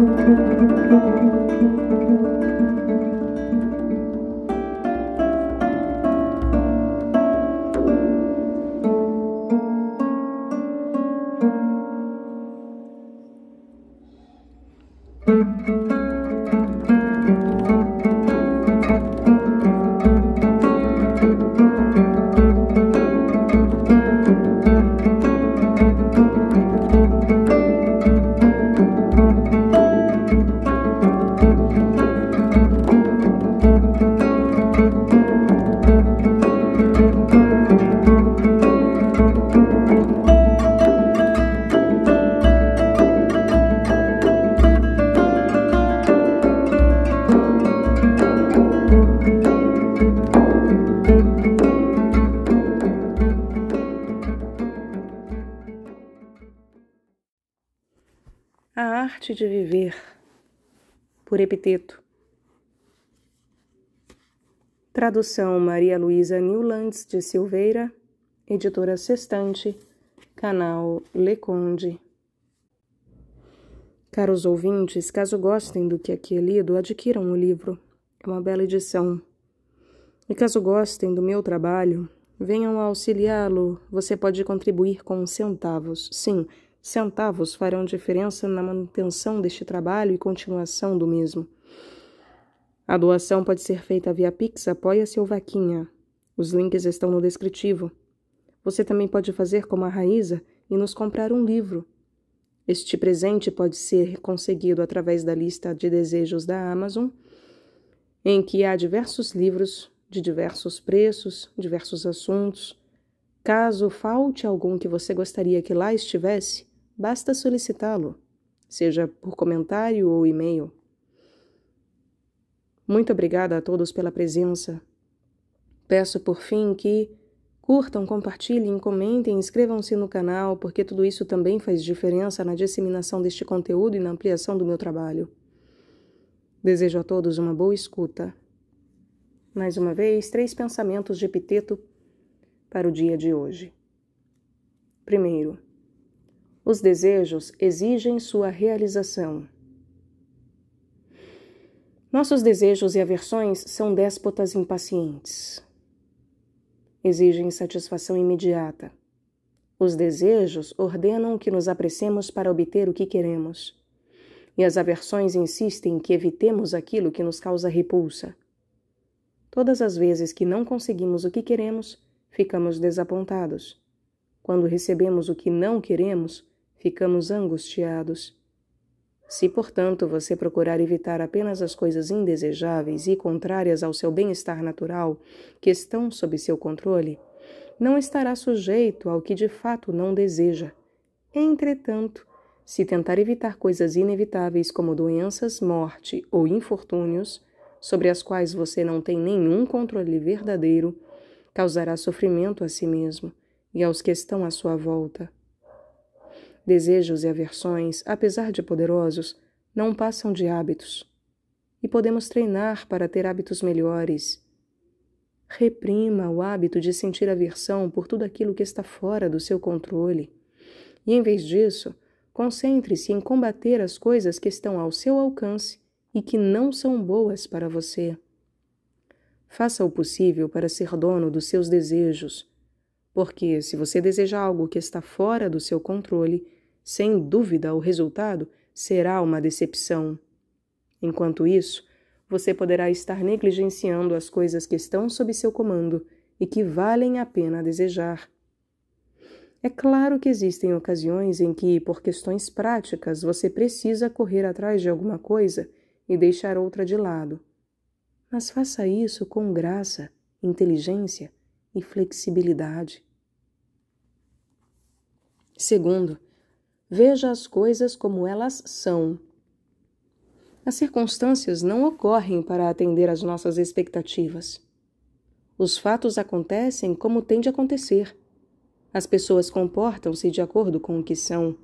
Thank you. arte de viver, por Epiteto. Tradução Maria Luísa Newlands de Silveira, editora Sextante, canal Leconde. Caros ouvintes, caso gostem do que aqui é lido, adquiram o livro. É uma bela edição. E caso gostem do meu trabalho, venham auxiliá-lo. Você pode contribuir com centavos. Sim, Centavos farão diferença na manutenção deste trabalho e continuação do mesmo. A doação pode ser feita via Pix, apoia-se ou vaquinha. Os links estão no descritivo. Você também pode fazer como a Raíza e nos comprar um livro. Este presente pode ser conseguido através da lista de desejos da Amazon, em que há diversos livros de diversos preços, diversos assuntos. Caso falte algum que você gostaria que lá estivesse, basta solicitá-lo, seja por comentário ou e-mail. Muito obrigada a todos pela presença. Peço por fim que curtam, compartilhem, comentem, inscrevam-se no canal, porque tudo isso também faz diferença na disseminação deste conteúdo e na ampliação do meu trabalho. Desejo a todos uma boa escuta. Mais uma vez, três pensamentos de Epiteto para o dia de hoje. Primeiro, os desejos exigem sua realização. Nossos desejos e aversões são déspotas impacientes. Exigem satisfação imediata. Os desejos ordenam que nos apressemos para obter o que queremos. E as aversões insistem que evitemos aquilo que nos causa repulsa. Todas as vezes que não conseguimos o que queremos, ficamos desapontados. Quando recebemos o que não queremos, ficamos angustiados. Se, portanto, você procurar evitar apenas as coisas indesejáveis e contrárias ao seu bem-estar natural, que estão sob seu controle, não estará sujeito ao que de fato não deseja. Entretanto, se tentar evitar coisas inevitáveis como doenças, morte ou infortúnios, sobre as quais você não tem nenhum controle verdadeiro, causará sofrimento a si mesmo e aos que estão à sua volta. Desejos e aversões, apesar de poderosos, não passam de hábitos. E podemos treinar para ter hábitos melhores. Reprima o hábito de sentir aversão por tudo aquilo que está fora do seu controle. E em vez disso, concentre-se em combater as coisas que estão ao seu alcance e que não são boas para você. Faça o possível para ser dono dos seus desejos porque se você deseja algo que está fora do seu controle, sem dúvida o resultado será uma decepção. Enquanto isso, você poderá estar negligenciando as coisas que estão sob seu comando e que valem a pena desejar. É claro que existem ocasiões em que, por questões práticas, você precisa correr atrás de alguma coisa e deixar outra de lado. Mas faça isso com graça, inteligência e flexibilidade. Segundo, veja as coisas como elas são. As circunstâncias não ocorrem para atender às nossas expectativas. Os fatos acontecem como tem de acontecer. As pessoas comportam-se de acordo com o que são.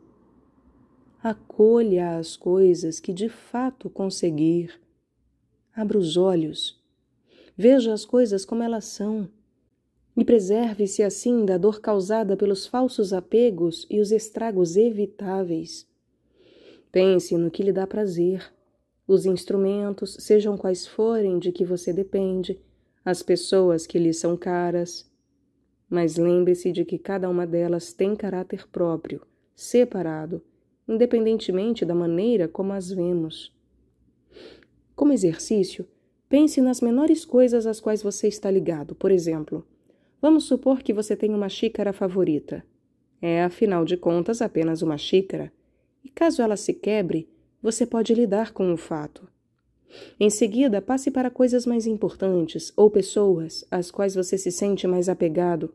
Acolha as coisas que de fato conseguir. Abra os olhos. Veja as coisas como elas são e preserve-se assim da dor causada pelos falsos apegos e os estragos evitáveis. Pense no que lhe dá prazer. Os instrumentos, sejam quais forem de que você depende, as pessoas que lhe são caras. Mas lembre-se de que cada uma delas tem caráter próprio, separado, independentemente da maneira como as vemos. Como exercício, pense nas menores coisas às quais você está ligado, por exemplo, Vamos supor que você tem uma xícara favorita. É, afinal de contas, apenas uma xícara. E caso ela se quebre, você pode lidar com o fato. Em seguida, passe para coisas mais importantes ou pessoas às quais você se sente mais apegado.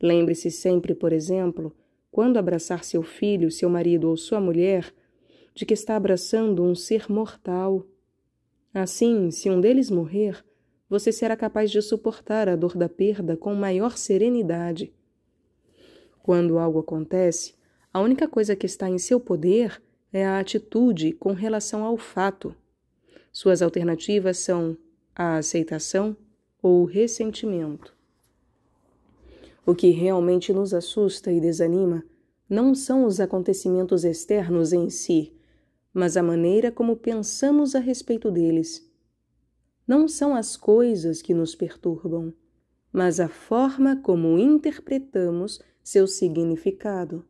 Lembre-se sempre, por exemplo, quando abraçar seu filho, seu marido ou sua mulher, de que está abraçando um ser mortal. Assim, se um deles morrer, você será capaz de suportar a dor da perda com maior serenidade. Quando algo acontece, a única coisa que está em seu poder é a atitude com relação ao fato. Suas alternativas são a aceitação ou o ressentimento. O que realmente nos assusta e desanima não são os acontecimentos externos em si, mas a maneira como pensamos a respeito deles não são as coisas que nos perturbam, mas a forma como interpretamos seu significado.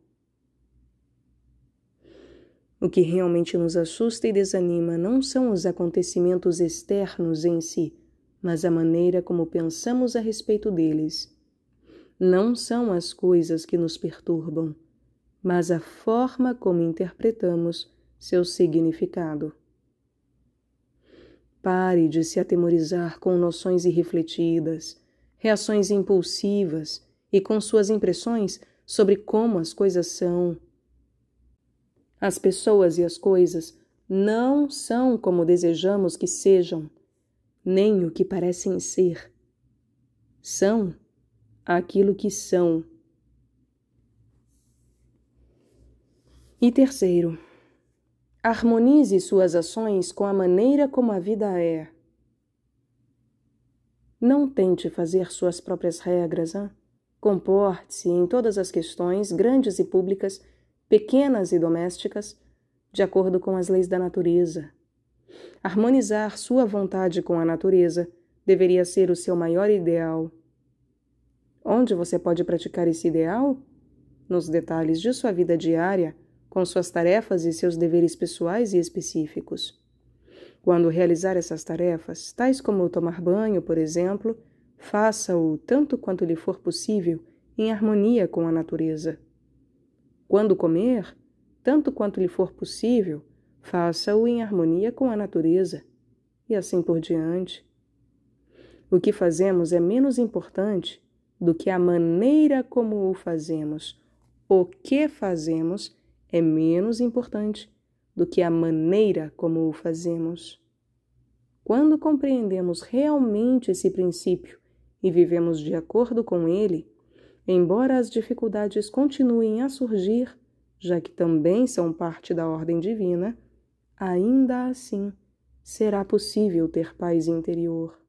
O que realmente nos assusta e desanima não são os acontecimentos externos em si, mas a maneira como pensamos a respeito deles. Não são as coisas que nos perturbam, mas a forma como interpretamos seu significado. Pare de se atemorizar com noções irrefletidas, reações impulsivas e com suas impressões sobre como as coisas são. As pessoas e as coisas não são como desejamos que sejam, nem o que parecem ser. São aquilo que são. E terceiro, Harmonize suas ações com a maneira como a vida é. Não tente fazer suas próprias regras, Comporte-se em todas as questões, grandes e públicas, pequenas e domésticas, de acordo com as leis da natureza. Harmonizar sua vontade com a natureza deveria ser o seu maior ideal. Onde você pode praticar esse ideal? Nos detalhes de sua vida diária com suas tarefas e seus deveres pessoais e específicos. Quando realizar essas tarefas, tais como tomar banho, por exemplo, faça-o tanto quanto lhe for possível em harmonia com a natureza. Quando comer, tanto quanto lhe for possível, faça-o em harmonia com a natureza, e assim por diante. O que fazemos é menos importante do que a maneira como o fazemos, o que fazemos é menos importante do que a maneira como o fazemos. Quando compreendemos realmente esse princípio e vivemos de acordo com ele, embora as dificuldades continuem a surgir, já que também são parte da ordem divina, ainda assim será possível ter paz interior.